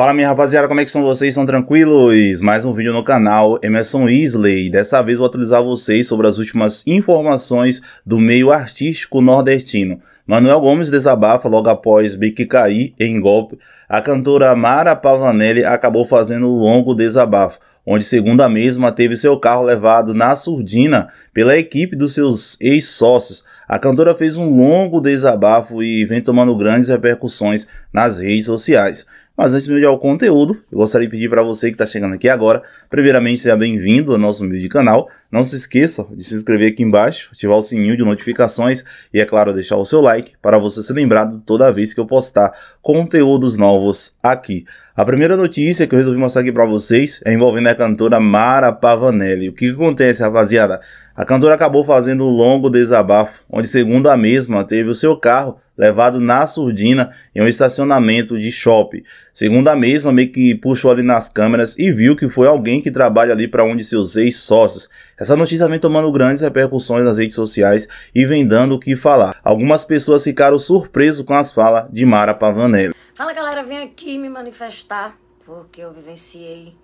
Fala minha rapaziada, como é que são vocês? Estão tranquilos? Mais um vídeo no canal Emerson Isley. Dessa vez vou atualizar vocês sobre as últimas informações do meio artístico nordestino. Manuel Gomes desabafa logo após Bic cair em golpe. A cantora Mara Pavanelli acabou fazendo um longo desabafo, onde segundo a mesma teve seu carro levado na surdina pela equipe dos seus ex-sócios. A cantora fez um longo desabafo e vem tomando grandes repercussões nas redes sociais. Mas antes de ir ao conteúdo, eu gostaria de pedir para você que está chegando aqui agora, primeiramente seja bem-vindo ao nosso humilde canal. Não se esqueça de se inscrever aqui embaixo, ativar o sininho de notificações e, é claro, deixar o seu like para você ser lembrado toda vez que eu postar conteúdos novos aqui. A primeira notícia que eu resolvi mostrar aqui para vocês é envolvendo a cantora Mara Pavanelli. O que, que acontece, rapaziada? A cantora acabou fazendo um longo desabafo, onde, segundo a mesma, teve o seu carro levado na surdina em um estacionamento de shopping. Segundo a mesma, meio que puxou ali nas câmeras e viu que foi alguém que trabalha ali para um de seus ex-sócios. Essa notícia vem tomando grandes repercussões nas redes sociais e vem dando o que falar. Algumas pessoas ficaram surpresas com as falas de Mara Pavanelli. Fala galera, vem aqui me manifestar porque eu vivenciei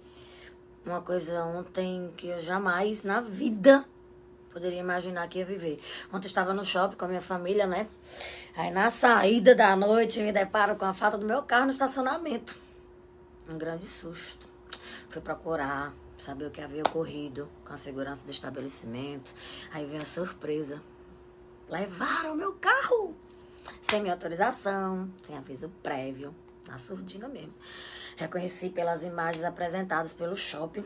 uma coisa ontem que eu jamais na vida poderia imaginar que ia viver. Ontem estava no shopping com a minha família, né? Aí na saída da noite me deparo com a falta do meu carro no estacionamento. Um grande susto. Fui procurar, saber o que havia ocorrido com a segurança do estabelecimento. Aí veio a surpresa. Levaram meu carro! Sem minha autorização, sem aviso prévio, na surdina mesmo. Reconheci pelas imagens apresentadas pelo shopping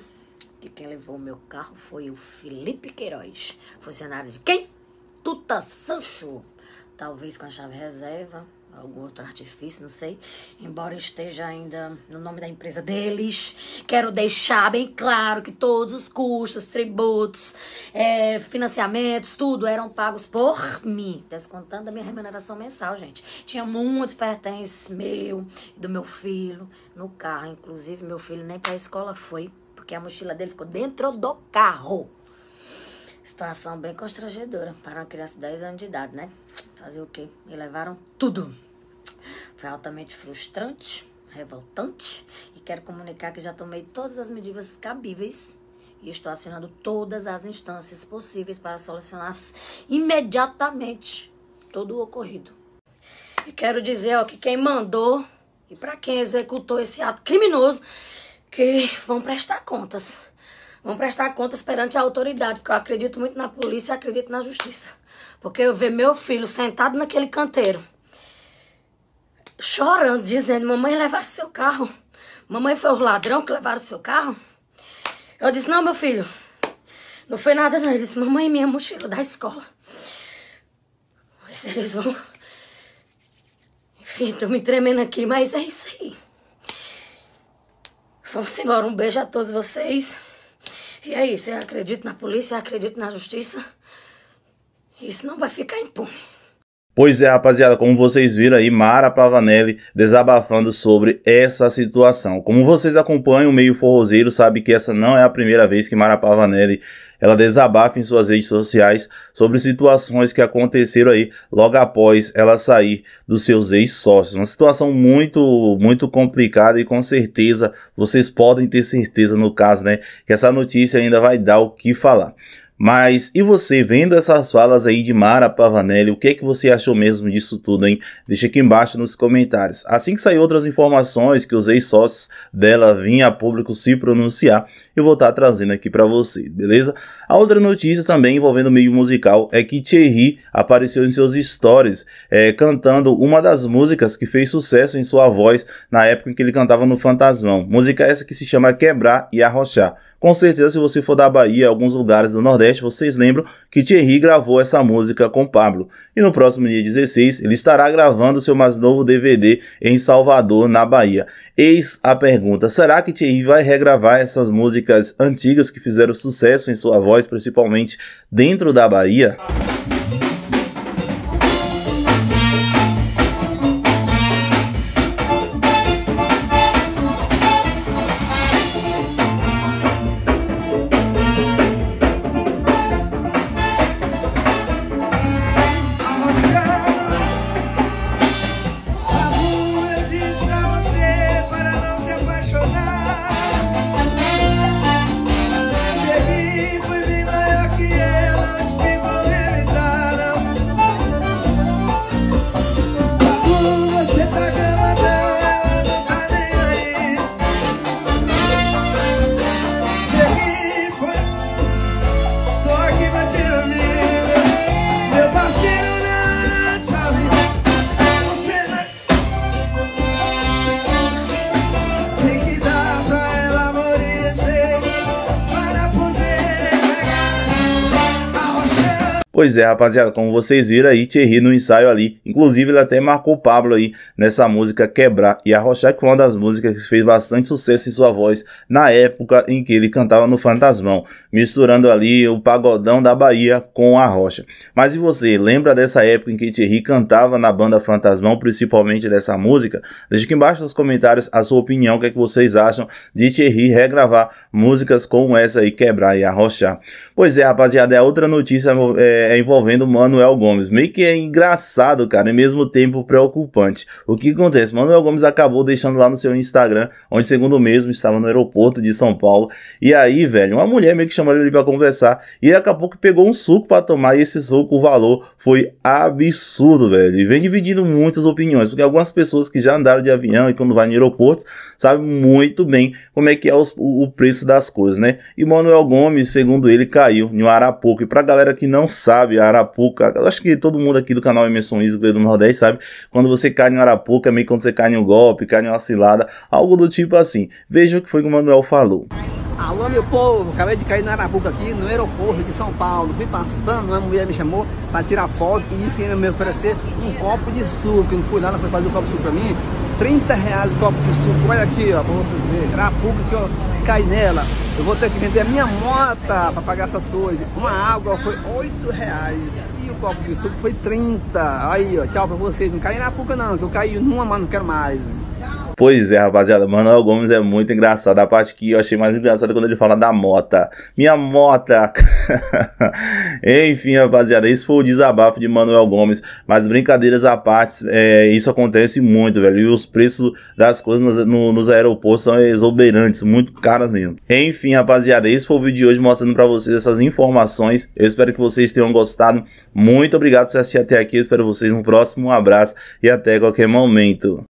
que quem levou o meu carro foi o Felipe Queiroz, funcionário de quem? Tuta Sancho. Talvez com a chave reserva, algum outro artifício, não sei. Embora esteja ainda no nome da empresa deles, quero deixar bem claro que todos os custos, tributos, é, financiamentos, tudo eram pagos por mim, descontando a minha remuneração mensal, gente. Tinha muitos pertences meu e do meu filho no carro, inclusive meu filho nem para a escola foi porque a mochila dele ficou dentro do carro. Situação bem constrangedora para uma criança de 10 anos de idade, né? Fazer o quê? E levaram tudo. Foi altamente frustrante, revoltante e quero comunicar que já tomei todas as medidas cabíveis e estou acionando todas as instâncias possíveis para solucionar imediatamente todo o ocorrido. E quero dizer ó, que quem mandou e para quem executou esse ato criminoso que vão prestar contas. Vão prestar contas perante a autoridade, porque eu acredito muito na polícia e acredito na justiça. Porque eu ver meu filho sentado naquele canteiro, chorando, dizendo: Mamãe, levaram seu carro. Mamãe foi os ladrão que levaram seu carro. Eu disse: Não, meu filho, não foi nada, não. Ele disse: Mamãe, minha mochila da escola. Mas eles vão. Enfim, tô me tremendo aqui, mas é isso aí. Vamos embora. Um beijo a todos vocês. E é isso. Eu acredito na polícia, eu acredito na justiça. Isso não vai ficar impune. Pois é, rapaziada, como vocês viram aí, Mara Pavanelli desabafando sobre essa situação. Como vocês acompanham o meio forrozeiro, sabe que essa não é a primeira vez que Mara Pavanelli ela desabafa em suas redes sociais sobre situações que aconteceram aí logo após ela sair dos seus ex-sócios. Uma situação muito, muito complicada e com certeza, vocês podem ter certeza no caso, né, que essa notícia ainda vai dar o que falar. Mas e você, vendo essas falas aí de Mara Pavanelli, o que é que você achou mesmo disso tudo, hein? Deixa aqui embaixo nos comentários. Assim que sair outras informações que os ex-sócios dela vinham a público se pronunciar, eu vou estar tá trazendo aqui para vocês, beleza? A outra notícia também envolvendo o meio musical é que Thierry apareceu em seus stories é, cantando uma das músicas que fez sucesso em sua voz na época em que ele cantava no Fantasmão. Música essa que se chama Quebrar e Arrochar. Com certeza, se você for da Bahia, alguns lugares do Nordeste, vocês lembram que Thierry gravou essa música com Pablo. E no próximo dia 16, ele estará gravando seu mais novo DVD em Salvador, na Bahia. Eis a pergunta: será que Thierry vai regravar essas músicas antigas que fizeram sucesso em sua voz, principalmente dentro da Bahia? Pois é, rapaziada, como vocês viram aí, Thierry no ensaio ali, inclusive ele até marcou o Pablo aí nessa música Quebrar e Arrochar, que foi uma das músicas que fez bastante sucesso em sua voz na época em que ele cantava no Fantasmão, misturando ali o pagodão da Bahia com a rocha. Mas e você, lembra dessa época em que Thierry cantava na banda Fantasmão, principalmente dessa música? Deixa aqui embaixo nos comentários a sua opinião, o que, é que vocês acham de Thierry regravar músicas como essa aí, Quebrar e Arrochar. Pois é, rapaziada, é outra notícia... É, é, envolvendo Manuel Gomes. Meio que é engraçado, cara, e ao mesmo tempo preocupante. O que acontece? Manuel Gomes acabou deixando lá no seu Instagram, onde, segundo mesmo, estava no aeroporto de São Paulo. E aí, velho, uma mulher meio que chamou ele para conversar e acabou que pegou um suco para tomar. E esse suco, o valor foi absurdo, velho. E vem dividindo muitas opiniões, porque algumas pessoas que já andaram de avião e quando vai em aeroportos sabem muito bem como é que é os, o, o preço das coisas, né? E Manuel Gomes, segundo ele, caiu em um Arapuco. E pra galera que não sabe, sabe? Arapuca. Acho que todo mundo aqui do canal Emerson Isgler do Nordeste sabe. Quando você cai em Arapuca, é meio quando você cai em um golpe, cai em uma cilada. Algo do tipo assim. Veja o que foi que o Manuel falou. Alô, meu povo. Acabei de cair na Arapuca aqui, no aeroporto de São Paulo. Fui passando, uma mulher me chamou para tirar foto e disse que me oferecer um copo de suco. Eu não fui lá, ela foi fazer um copo de suco para mim. 30 reais o copo de suco. Olha aqui, ó, pra vocês verem. Arapuca que eu caí nela. Eu vou ter que vender a minha moto para pagar essas coisas. Uma água foi 8 reais e o copo de suco foi 30. Aí, ó, tchau para vocês. Não caí na puca não, que eu caí numa, mas não quero mais. Pois é, rapaziada, Manuel Gomes é muito engraçado. A parte que eu achei mais engraçada é quando ele fala da mota. Minha mota, Enfim, rapaziada, esse foi o desabafo de Manuel Gomes. Mas brincadeiras à parte, é, isso acontece muito, velho. E os preços das coisas nos, no, nos aeroportos são exuberantes, muito caros mesmo. Enfim, rapaziada, esse foi o vídeo de hoje mostrando pra vocês essas informações. Eu espero que vocês tenham gostado. Muito obrigado por assistir até aqui. Eu espero vocês no próximo. Um abraço e até qualquer momento.